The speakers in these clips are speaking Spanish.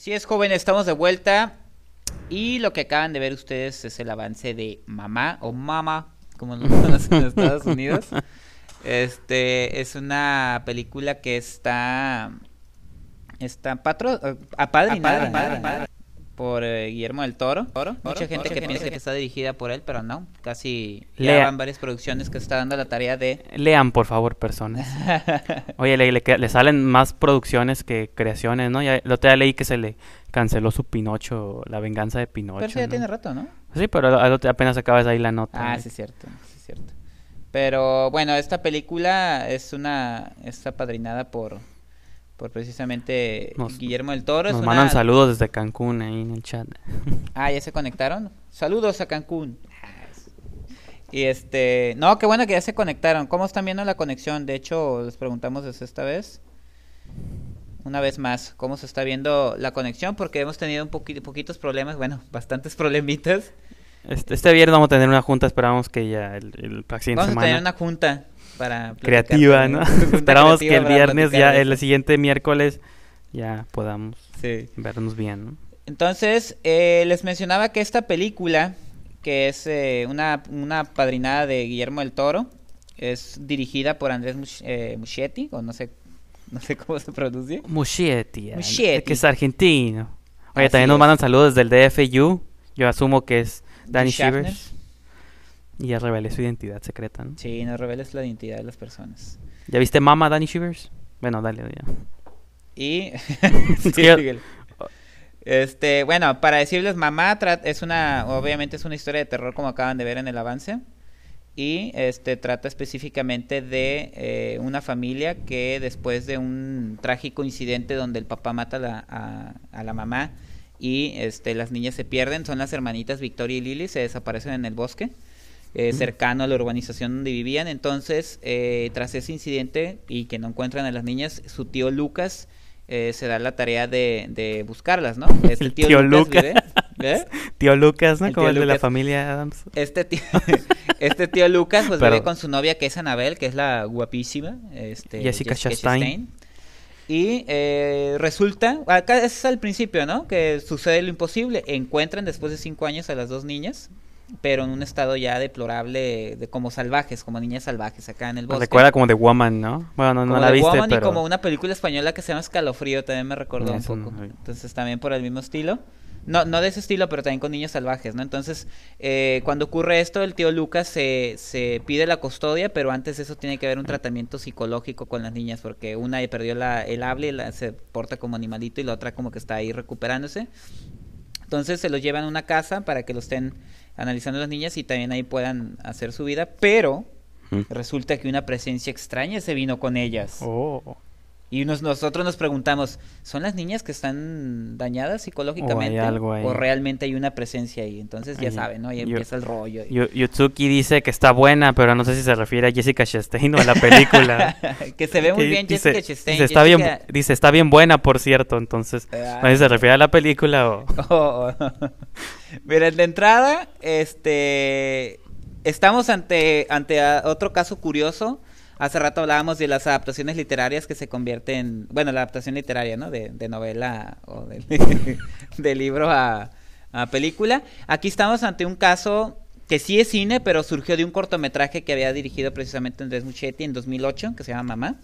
Si es, joven, estamos de vuelta. Y lo que acaban de ver ustedes es el avance de Mamá o Mama, como lo conocen en Estados Unidos. Este es una película que está está patro madre, eh, apadrinada. apadrinada por eh, Guillermo del Toro. Mucha gente que piensa que está dirigida por él, pero no. Casi lean varias producciones que está dando la tarea de... Lean, por favor, personas. Oye, le, le, salen más producciones que creaciones, ¿no? Ya, lo te leí que se le canceló su Pinocho, La Venganza de Pinocho. Pero ya tiene rato, ¿no? Sí, pero apenas acabas ahí la nota. Ah, sí, es cierto, sí, cierto. Pero bueno, esta película es una... está padrinada por por precisamente Guillermo del Toro. Nos mandan saludos desde Cancún ahí en el chat. Ah, ya se conectaron. Saludos a Cancún. Ah, y este, no, qué bueno que ya se conectaron. ¿Cómo están viendo la conexión? De hecho, les preguntamos desde esta vez. Una vez más, ¿cómo se está viendo la conexión? Porque hemos tenido un poquito, poquitos problemas, bueno, bastantes problemitas este, este, viernes vamos a tener una junta, esperamos que ya el, el próximo Vamos a tener una junta para creativa, ¿no? esperamos que el viernes ya el siguiente miércoles ya podamos vernos bien, ¿no? Entonces, eh, les mencionaba que esta película, que es eh, una, una padrinada de Guillermo del Toro, es dirigida por Andrés eh, Muschietti, o no sé, no sé cómo se pronuncia. Muschietti, que es argentino. Oye, también nos mandan saludos desde el DFU. Yo asumo que es Danny Shivers. Y ya revele su identidad secreta, ¿no? Sí, no reveles la identidad de las personas. ¿Ya viste mamá Danny Shivers? Bueno, dale, ya. Y. este, bueno, para decirles, mamá es una, obviamente es una historia de terror como acaban de ver en el avance. Y este trata específicamente de eh, una familia que después de un trágico incidente donde el papá mata a la mamá, y este, las niñas se pierden, son las hermanitas Victoria y Lily, se desaparecen en el bosque. Eh, cercano a la urbanización donde vivían. Entonces, eh, tras ese incidente y que no encuentran a las niñas, su tío Lucas eh, se da la tarea de, de buscarlas, ¿no? es este el tío, Lucas. tío Lucas, ¿no? Como el de la familia Adams. Este tío, este tío Lucas pues vive con su novia que es Anabel, que es la guapísima. Este, Jessica, Chastain. Y eh, resulta, acá es al principio, ¿no? Que sucede lo imposible. Encuentran después de cinco años a las dos niñas, pero en un estado ya deplorable, de como salvajes, como niñas salvajes acá en el pues bosque. recuerda como de Woman, ¿no? Bueno, no, como no la viste, Woman pero... y como una película española que se llama Escalofrío, también me recordó un poco. Entonces también por el mismo estilo. No, no de ese estilo, pero también con niños salvajes, ¿no? Entonces, eh, cuando ocurre esto, el tío Lucas se, se pide la custodia, pero antes eso tiene que haber un tratamiento psicológico con las niñas, porque una perdió la, el habla se porta como animalito y la otra como que está ahí recuperándose. Entonces se los llevan a una casa para que lo estén analizando las niñas y también ahí puedan hacer su vida, pero resulta que una presencia extraña se vino con ellas. Oh. Y nosotros nos preguntamos, ¿son las niñas que están dañadas psicológicamente? O, algo realmente hay una presencia ahí. Entonces ya saben, ¿no? Ahí empieza el rollo. Y... dice que está buena, pero no sé si se refiere a Jessica Chastain o a la película. que se ve muy bien Jessica Chastain. Dice, está bien, dice, está bien buena, por cierto. Entonces, ah. no sé si se refiere a la película o... Oh, oh. de entrada, este... Estamos ante, ante otro caso curioso Hace rato hablábamos de las adaptaciones literarias que se convierten, bueno, la adaptación literaria, ¿no? De, novela o de, libro a, a película. Aquí estamos ante un caso que sí es cine, pero surgió de un cortometraje que había dirigido precisamente Andrés Muchetti en 2008, que se llama Mamá.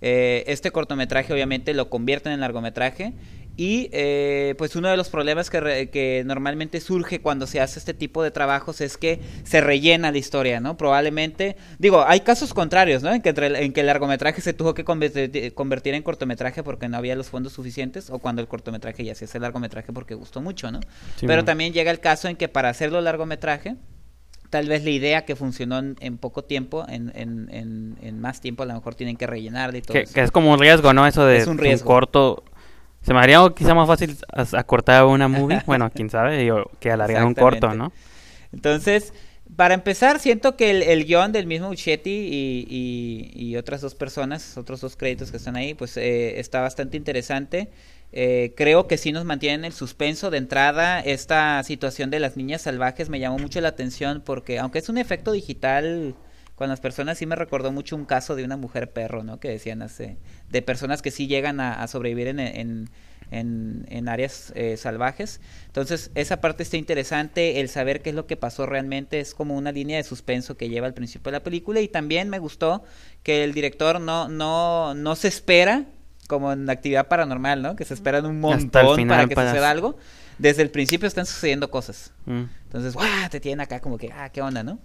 Eh, este cortometraje obviamente lo convierten en largometraje y eh, pues uno de los problemas que, normalmente surge cuando se hace este tipo de trabajos es que se rellena la historia, ¿no? Probablemente, digo, hay casos contrarios, ¿no? En que, en que el largometraje se tuvo que convertir, en cortometraje porque no había los fondos suficientes o cuando el cortometraje ya se hace largometraje porque gustó mucho, ¿no? Pero también llega el caso en que para hacerlo largometraje, tal vez la idea que funcionó en, poco tiempo, en, en, en, más tiempo, a lo mejor tienen que rellenar y todo. Que, que es como un riesgo, ¿no? Eso de un, corto. Se me haría quizá más fácil acortar una movie, bueno, quién sabe, que alargar un corto, ¿no? Entonces, para empezar, siento que el, guión del mismo Uchetti y, otras dos personas, otros dos créditos que están ahí, pues eh, está bastante interesante. Eh, creo que sí nos mantienen el suspenso de entrada. Esta situación de las niñas salvajes me llamó mucho la atención porque, aunque es un efecto digital con las personas, sí me recordó mucho un caso de una mujer perro, ¿no? Que decían hace, de personas que sí llegan a, sobrevivir en en, áreas eh, salvajes. Entonces, esa parte está interesante, el saber qué es lo que pasó realmente es como una línea de suspenso que lleva al principio de la película y también me gustó que el director no, no, no se espera como en actividad paranormal, ¿no? Que se esperan un montón para que suceda algo. Desde el principio están sucediendo cosas. Mm. Entonces, ¡guau! Te tienen acá como que, ah, qué onda, ¿no?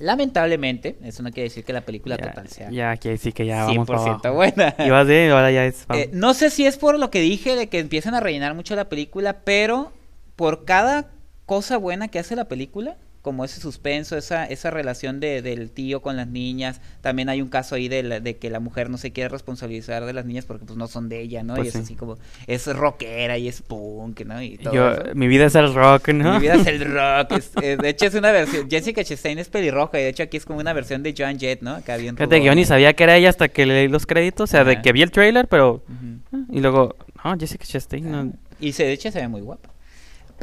Lamentablemente, eso no quiere decir que la película total sea. Ya quiere decir que ya vamos 100% buena. Y ahora ya es. Eh, no sé si es por lo que dije de que empiezan a rellenar mucho la película, pero por cada cosa buena que hace la película, como ese suspenso, esa, esa relación de, del tío con las niñas. También hay un caso ahí de, de que la mujer no se quiere responsabilizar de las niñas porque pues no son de ella, ¿no? Pues y es así como, es rockera y es punk, ¿no? Y todo Yo, Mi vida es el rock, ¿no? Mi vida es el rock. de hecho es una versión, Jessica Chastain es pelirroja de hecho aquí es como una versión de Joan Jett, ¿no? Acá bien Fíjate que yo ni sabía que era ella hasta que leí los créditos, o sea, de que vi el trailer, pero... Ah, y luego, no, Jessica Chastain, ah, Y se, de hecho se ve muy guapa.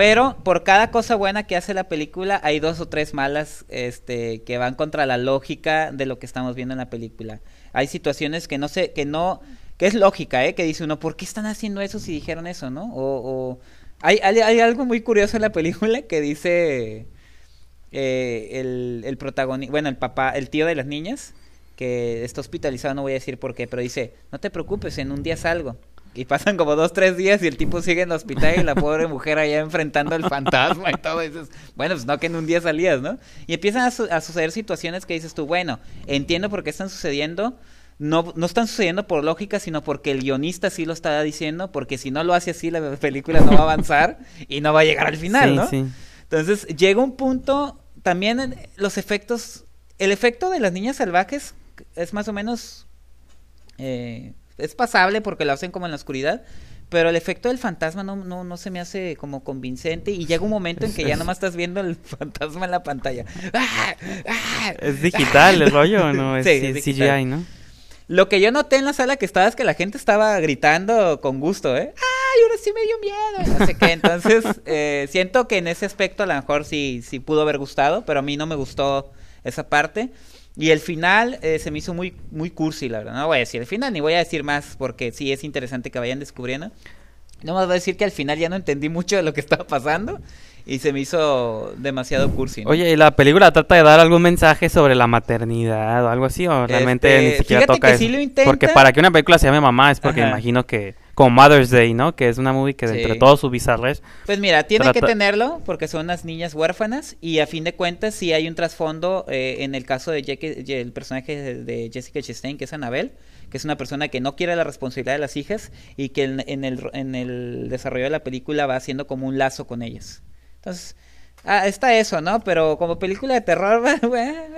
Pero por cada cosa buena que hace la película, hay dos o tres malas este, que van contra la lógica de lo que estamos viendo en la película. Hay situaciones que no sé, que no, que es lógica, ¿eh? Que dice uno, ¿por qué están haciendo eso si dijeron eso, no? O, Hay, algo muy curioso en la película que dice eh, el, el protagonista, bueno, el papá, el tío de las niñas, que está hospitalizado, no voy a decir por qué, pero dice, no te preocupes, en un día salgo. Y pasan como dos, tres días y el tipo sigue en el hospital y la pobre mujer allá enfrentando al fantasma y todo. Y dices, bueno, pues no que en un día salías, ¿no? Y empiezan a, suceder situaciones que dices tú, bueno, entiendo por qué están sucediendo. No, no están sucediendo por lógica, sino porque el guionista sí lo está diciendo, porque si no lo hace así, la película no va a avanzar y no va a llegar al final, ¿no? Sí. Entonces, llega un punto, también los efectos, el efecto de las niñas salvajes es más o menos... Eh, es pasable porque lo hacen como en la oscuridad, pero el efecto del fantasma no, no, no se me hace como convincente y llega un momento en que ya nomás estás viendo el fantasma en la pantalla. ¡Ah! ¡Ah! ¿Es digital el rollo no? Es, CGI, ¿no? Lo que yo noté en la sala que estaba es que la gente estaba gritando con gusto, ¿eh? ¡Ay, ahora sí me dio miedo! No sé qué. Entonces, eh, siento que en ese aspecto a lo mejor sí, sí pudo haber gustado, pero a mí no me gustó esa parte. Y el final eh, se me hizo muy, muy cursi, la verdad. No voy a decir el final, ni voy a decir más, porque sí es interesante que vayan descubriendo. No más voy a decir que al final ya no entendí mucho de lo que estaba pasando y se me hizo demasiado cursi. Oye, ¿y la película trata de dar algún mensaje sobre la maternidad o algo así? ¿O realmente ni este, siquiera toca eso? Porque para que una película se llame mamá es porque imagino que como Mother's Day, ¿no? Que es una movie que entre todos sus bizarres. Pues mira, tiene que tenerlo porque son unas niñas huérfanas y a fin de cuentas sí hay un trasfondo eh, en el caso de el personaje de Jessica Chastain, que es Anabel, que es una persona que no quiere la responsabilidad de las hijas y que en, el, desarrollo de la película va haciendo como un lazo con ellas. Entonces, ah, está eso, ¿no? Pero como película de terror,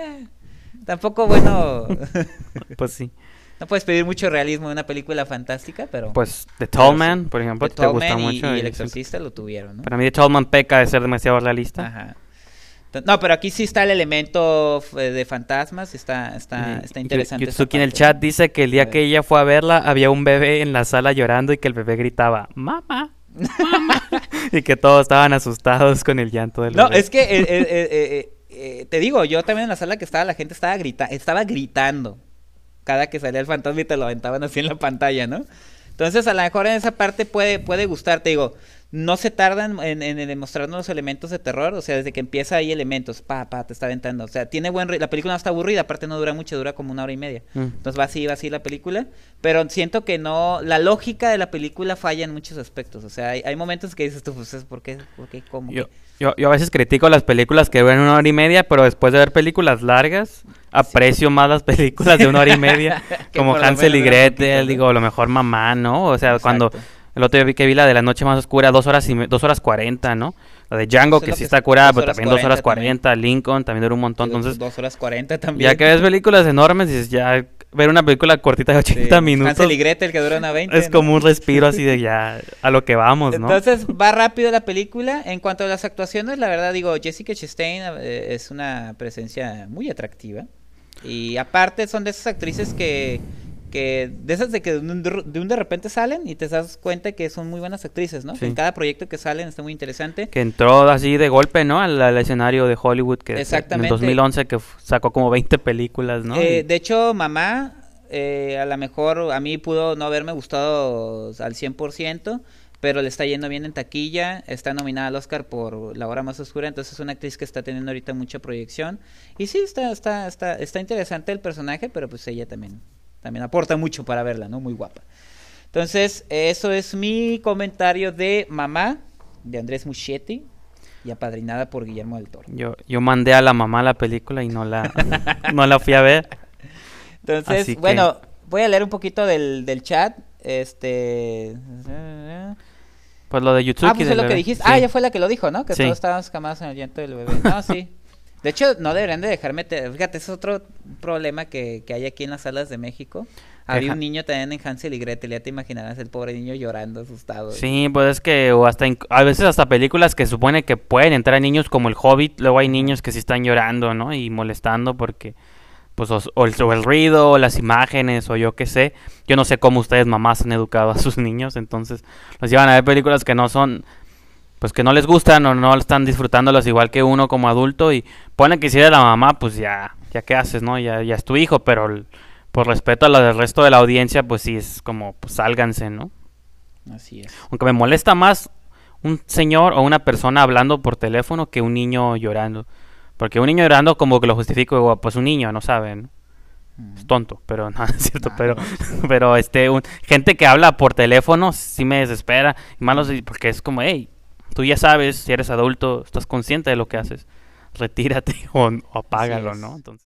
tampoco bueno. pues sí. No puedes pedir mucho realismo de una película fantástica, pero... Pues The Tall Man, por ejemplo, te gusta mucho. Y, El Exorcista lo tuvieron, ¿no? Para mí The Tall Man peca de ser demasiado realista. Ajá. No, pero aquí sí está el elemento de fantasmas, está, está, está interesante. Yutsuki en el chat dice que el día que ella fue a verla había un bebé en la sala llorando y que el bebé gritaba, mamá. mamá. y que todos estaban asustados con el llanto del no, bebé. No, es que eh, eh, eh, te digo, yo también en la sala que estaba la gente estaba, grita estaba gritando cada que salía el fantasma y te lo aventaban así en la pantalla, ¿no? Entonces, a lo mejor en esa parte puede, puede gustar, te digo, no se tardan en, en, demostrarnos los elementos de terror, o sea, desde que empieza hay elementos, pa, pa, te está aventando, o sea, tiene buen la película no está aburrida, aparte no dura mucho, dura como una hora y media, mm. entonces va así, va así la película, pero siento que no, la lógica de la película falla en muchos aspectos, o sea, hay, momentos que dices tú, pues, ¿por qué? ¿Por qué? ¿Cómo? Yo, yo, yo a veces critico las películas que duran una hora y media, pero después de ver películas largas aprecio más las películas de una hora y media, como Hansel y Gretel, digo, lo mejor mamá, ¿no? O sea, cuando el otro día vi que vi la de la noche más oscura, dos horas y dos horas cuarenta, ¿no? La de Django, que, sí está curada, pero también dos horas cuarenta Lincoln también dura un montón. entonces, dos horas 40 también. Ya que ves películas enormes, y ya ver una película cortita de 80 minutos. Hansel y Gretel, que dura una veinte Es como un respiro así de ya a lo que vamos, ¿no? Entonces va rápido la película. En cuanto a las actuaciones, la verdad digo, Jessica Chastain eh, es una presencia muy atractiva. Y aparte son de esas actrices que, que de esas de que de un, de repente salen y te das cuenta que son muy buenas actrices, ¿no? En cada proyecto que salen está muy interesante. Que entró así de golpe, ¿no? Al, escenario de Hollywood que Exactamente. en 2011 que sacó como 20 películas, ¿no? Eh, de hecho, mamá eh, a lo mejor a mí pudo no haberme gustado al 100%, pero le está yendo bien en taquilla, está nominada al Oscar por La hora más oscura, entonces es una actriz que está teniendo ahorita mucha proyección. Y sí, está, está, está, está interesante el personaje, pero pues ella también, también aporta mucho para verla, ¿no? Muy guapa. Entonces, eso es mi comentario de Mamá, de Andrés Muschietti, y apadrinada por Guillermo del Toro. Yo, yo mandé a la mamá la película y no la, no la fui a ver. Entonces, bueno, voy a leer un poquito del, del chat. Este. Pues lo de YouTube. Ah, pues lo que dijiste. Ah, ya fue la que lo dijo, ¿no? Que todos estábamos camados en el llanto del bebé. No, sí. De hecho, no deberían de dejarme... Fíjate, es otro problema que, que hay aquí en las salas de México. Había un niño también en Hansel y Gretel, ya te imaginarás el pobre niño llorando, asustado. Sí, pues es que o hasta a veces hasta películas que supone que pueden entrar niños como el Hobbit, luego hay niños que sí están llorando, ¿no? Y molestando porque pues o, el, ruido, o las imágenes, o yo qué sé. Yo no sé cómo ustedes mamás han educado a sus niños, entonces los llevan a ver películas que no son, pues que no les gustan o no están disfrutándolas igual que uno como adulto y ponen que hiciera la mamá, pues ya, ya qué haces, ¿no? Ya, ya es tu hijo, pero por respeto a lo del resto de la audiencia, pues sí es como, pues sálganse, ¿no? Así es. Aunque me molesta más un señor o una persona hablando por teléfono que un niño llorando. Porque un niño llorando como que lo justifico, pues un niño, no saben. Es tonto, pero no, es cierto, pero, pero este, un, gente que habla por teléfono sí me desespera, y malos, porque es como, hey, tú ya sabes, si eres adulto, estás consciente de lo que haces, retírate o, apágalo, ¿no? Entonces...